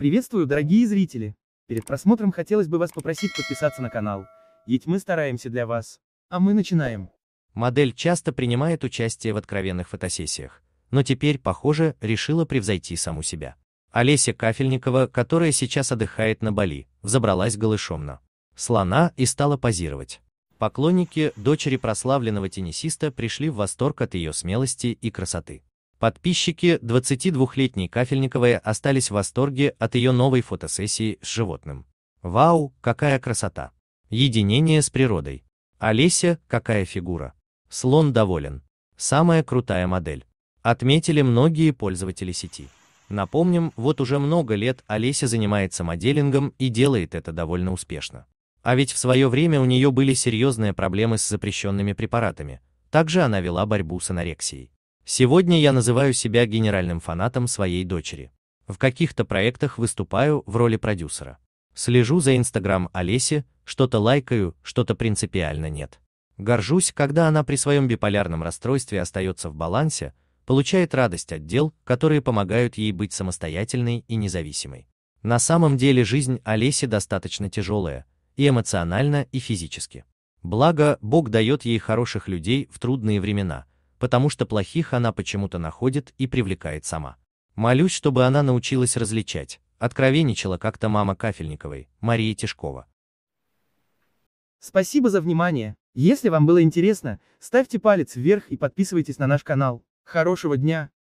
Приветствую, дорогие зрители! Перед просмотром хотелось бы вас попросить подписаться на канал, ведь мы стараемся для вас. А мы начинаем. Модель часто принимает участие в откровенных фотосессиях, но теперь, похоже, решила превзойти саму себя. Олеся Кафельникова, которая сейчас отдыхает на Бали, взобралась голышом на слона и стала позировать. Поклонники дочери прославленного теннисиста пришли в восторг от ее смелости и красоты. Подписчики 22-летней Кафельниковой остались в восторге от ее новой фотосессии с животным. Вау, какая красота! Единение с природой. Олеся, какая фигура! Слон доволен. Самая крутая модель. Отметили многие пользователи сети. Напомним, вот уже много лет Олеся занимается моделингом и делает это довольно успешно. А ведь в свое время у нее были серьезные проблемы с запрещенными препаратами. Также она вела борьбу с анорексией. Сегодня я называю себя генеральным фанатом своей дочери. В каких-то проектах выступаю в роли продюсера. Слежу за Инстаграм Олеси, что-то лайкаю, что-то принципиально нет. Горжусь, когда она при своем биполярном расстройстве остается в балансе, получает радость от дел, которые помогают ей быть самостоятельной и независимой. На самом деле жизнь Олеси достаточно тяжелая, и эмоционально, и физически. Благо, Бог дает ей хороших людей в трудные времена, потому что плохих она почему-то находит и привлекает сама. Молюсь, чтобы она научилась различать, откровенничала как-то мама Кафельниковой, Мария Тишкова. Спасибо за внимание. Если вам было интересно, ставьте палец вверх и подписывайтесь на наш канал. Хорошего дня!